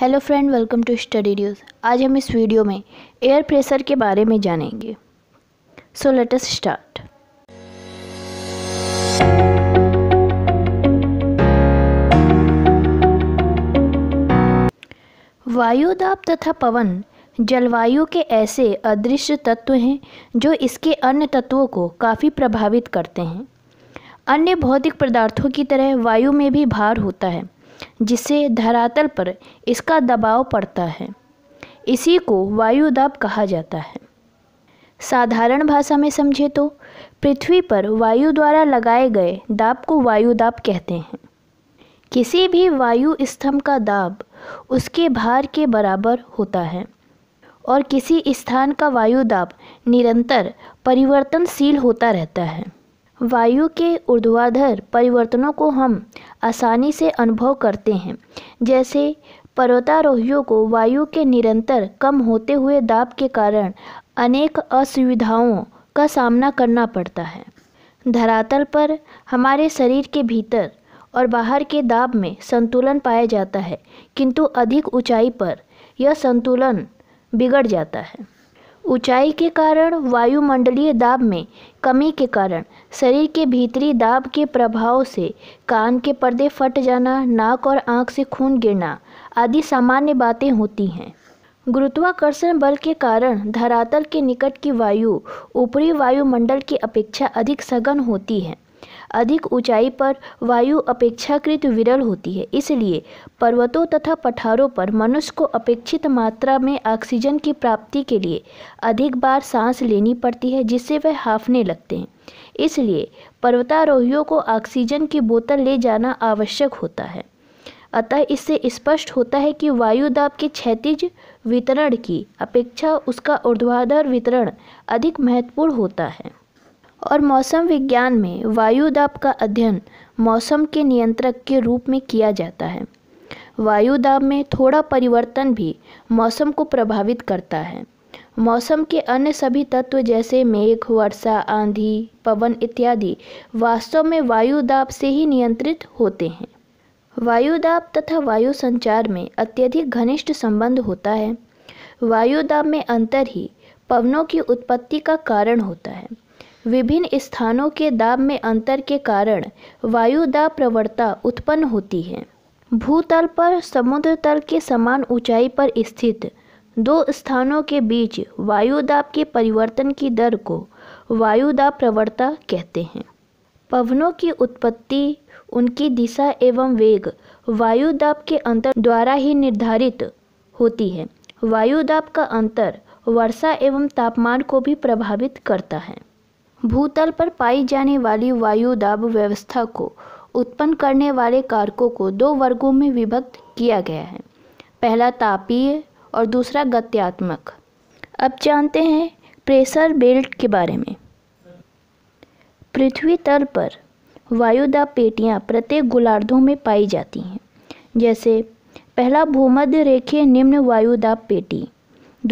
hello friend welcome to study news आज हम इस वीडियो में एयर प्रेशर के बारे में जानेंगे सो लेट अस स्टार्ट वायुदाब तथा पवन जलवायु के ऐसे अदृश्य तत्व हैं जो इसके अन्य तत्वों को काफ़ी प्रभावित करते हैं अन्य भौतिक पदार्थों की तरह वायु में भी भार होता है जिससे धरातल पर इसका दबाव पड़ता है इसी को वायु दाब कहा जाता है साधारण भाषा में समझे तो पृथ्वी पर वायु द्वारा लगाए गए दाब को वायु दाब कहते हैं किसी भी वायु स्तंभ का दाब उसके भार के बराबर होता है और किसी स्थान का वायु दाब निरंतर परिवर्तनशील होता रहता है वायु के ऊर्ध्वाधर परिवर्तनों को हम आसानी से अनुभव करते हैं जैसे पर्वतारोहियों को वायु के निरंतर कम होते हुए दाब के कारण अनेक असुविधाओं का सामना करना पड़ता है धरातल पर हमारे शरीर के भीतर और बाहर के दाब में संतुलन पाया जाता है किंतु अधिक ऊंचाई पर यह संतुलन बिगड़ जाता है ऊंचाई के कारण वायुमंडलीय दाब में कमी के कारण शरीर के भीतरी दाब के प्रभाव से कान के पर्दे फट जाना नाक और आंख से खून गिरना आदि सामान्य बातें होती हैं गुरुत्वाकर्षण बल के कारण धरातल के निकट की वायु ऊपरी वायुमंडल की अपेक्षा अधिक सघन होती है अधिक ऊंचाई पर वायु अपेक्षाकृत विरल होती है इसलिए पर्वतों तथा पठारों पर मनुष्य को अपेक्षित मात्रा में ऑक्सीजन की प्राप्ति के लिए अधिक बार सांस लेनी पड़ती है जिससे वह हाफने लगते हैं इसलिए पर्वतारोहियों को ऑक्सीजन की बोतल ले जाना आवश्यक होता है अतः इससे स्पष्ट होता है कि वायु दाब के क्षतिज वितरण की अपेक्षा उसका ऊर्ध्वाधर वितरण अधिक महत्वपूर्ण होता है और मौसम विज्ञान में वायुदाब का अध्ययन मौसम के नियंत्रक के रूप में किया जाता है वायुदाब में थोड़ा परिवर्तन भी मौसम को प्रभावित करता है मौसम के अन्य सभी तत्व जैसे मेघ वर्षा आंधी पवन इत्यादि वास्तव में वायुदाब से ही नियंत्रित होते हैं वायुदाब तथा वायु संचार में अत्यधिक घनिष्ठ संबंध होता है वायुदाब में अंतर ही पवनों की उत्पत्ति का कारण होता है विभिन्न स्थानों के दाब में अंतर के कारण वायुदाब प्रवणता उत्पन्न होती है भूतल पर समुद्र तल के समान ऊंचाई पर स्थित दो स्थानों के बीच वायुदाब के परिवर्तन की दर को वायुदाब प्रवणता कहते हैं पवनों की उत्पत्ति उनकी दिशा एवं वेग वायुदाब के अंतर द्वारा ही निर्धारित होती है वायुदाब का अंतर वर्षा एवं तापमान को भी प्रभावित करता है भूतल पर पाई जाने वाली वायु दाब व्यवस्था को उत्पन्न करने वाले कारकों को दो वर्गों में विभक्त किया गया है पहला तापीय और दूसरा गत्यात्मक अब जानते हैं प्रेशर बेल्ट के बारे में पृथ्वी तल पर वायुदाब पेटियाँ प्रत्येक गोलार्धों में पाई जाती हैं जैसे पहला भूमध्य रेखीय निम्न वायुदाब पेटी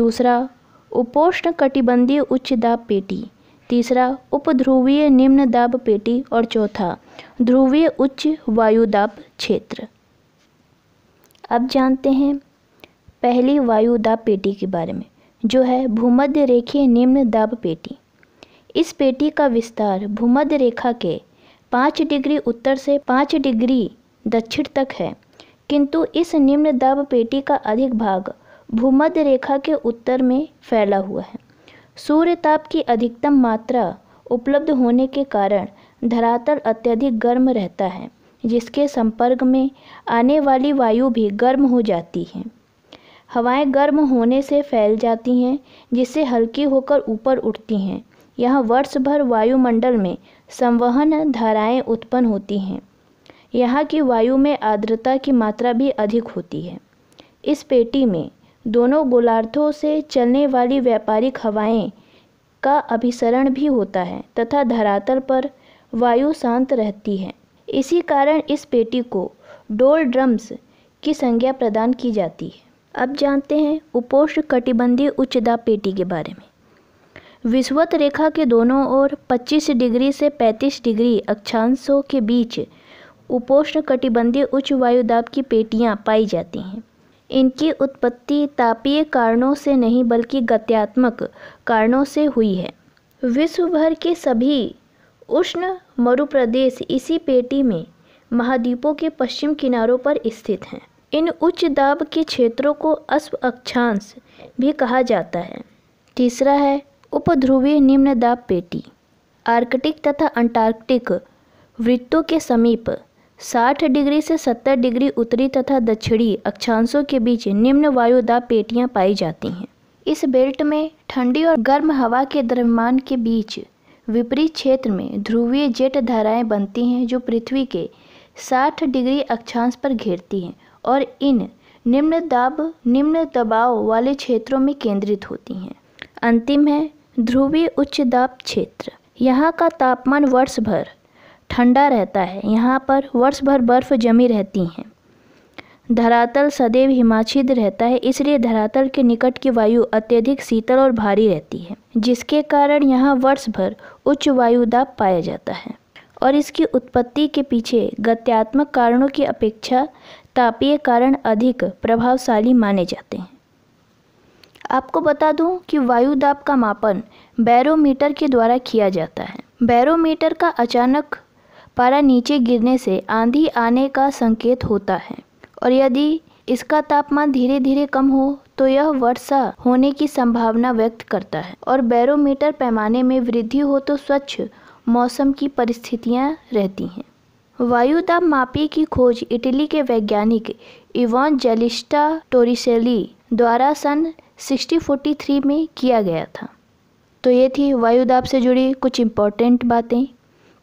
दूसरा उपोष्ण कटिबंधीय उच्च दाब पेटी तीसरा उपध्रुवीय निम्न दाब पेटी और चौथा ध्रुवीय उच्च वायु दाब क्षेत्र अब जानते हैं पहली वायु दाब पेटी के बारे में जो है भूमध्य रेखीय निम्न दाब पेटी इस पेटी का विस्तार भूमध्य रेखा के पाँच डिग्री उत्तर से पाँच डिग्री दक्षिण तक है किंतु इस निम्न दाब पेटी का अधिक भाग भूमध्य रेखा के उत्तर में फैला हुआ है सूर्य ताप की अधिकतम मात्रा उपलब्ध होने के कारण धरातल अत्यधिक गर्म रहता है जिसके संपर्क में आने वाली वायु भी गर्म हो जाती है हवाएं गर्म होने से फैल जाती हैं जिससे हल्की होकर ऊपर उठती हैं यह वर्ष भर वायुमंडल में संवहन धाराएं उत्पन्न होती हैं यहाँ की वायु में आर्द्रता की मात्रा भी अधिक होती है इस पेटी में दोनों गोलार्थों से चलने वाली व्यापारिक हवाएं का अभिसरण भी होता है तथा धरातल पर वायु शांत रहती है इसी कारण इस पेटी को डोल ड्रम्स की संज्ञा प्रदान की जाती है अब जानते हैं उपोष्ण कटिबंधीय उच्चदाब पेटी के बारे में विश्वत रेखा के दोनों ओर 25 डिग्री से 35 डिग्री अक्षांशों के बीच उपोष्ण कटिबंधीय उच्च वायुदाब की पेटियां पाई जाती हैं इनकी उत्पत्ति तापीय कारणों से नहीं बल्कि गत्यात्मक कारणों से हुई है विश्व भर के सभी उष्ण मरुप्रदेश इसी पेटी में महाद्वीपों के पश्चिम किनारों पर स्थित हैं इन उच्च दाब के क्षेत्रों को अश्व अक्षांश भी कहा जाता है तीसरा है उपध्रुवीय निम्न दाब पेटी आर्कटिक तथा अंटार्कटिक वृत्तों के समीप साठ डिग्री से सत्तर डिग्री उत्तरी तथा दक्षिणी अक्षांशों के बीच निम्न वायुदाब पेटियां पाई जाती हैं इस बेल्ट में ठंडी और गर्म हवा के द्रव्यमान के बीच विपरीत क्षेत्र में ध्रुवीय जेट धाराएं बनती हैं जो पृथ्वी के 60 डिग्री अक्षांश पर घेरती हैं और इन निम्न दाब निम्न दबाव वाले क्षेत्रों में केंद्रित होती हैं अंतिम है ध्रुवीय उच्च दाब क्षेत्र यहाँ का तापमान वर्ष भर ठंडा रहता है यहाँ पर वर्ष भर बर्फ़ जमी रहती हैं धरातल सदैव हिमाचिद रहता है इसलिए धरातल के निकट की वायु अत्यधिक शीतल और भारी रहती है जिसके कारण यहाँ वर्ष भर उच्च वायुदाब पाया जाता है और इसकी उत्पत्ति के पीछे गत्यात्मक कारणों की अपेक्षा तापीय कारण अधिक प्रभावशाली माने जाते हैं आपको बता दूं कि वायुदाब का मापन बैरोमीटर के द्वारा किया जाता है बैरोमीटर का अचानक पारा नीचे गिरने से आंधी आने का संकेत होता है और यदि इसका तापमान धीरे धीरे कम हो तो यह वर्षा होने की संभावना व्यक्त करता है और बैरोमीटर पैमाने में वृद्धि हो तो स्वच्छ मौसम की परिस्थितियां रहती हैं वायुदाब मापी की खोज इटली के वैज्ञानिक इवान जेलिस्टा टोरिसेली द्वारा सन 1643 में किया गया था तो ये थी वायुदाब से जुड़ी कुछ इम्पोर्टेंट बातें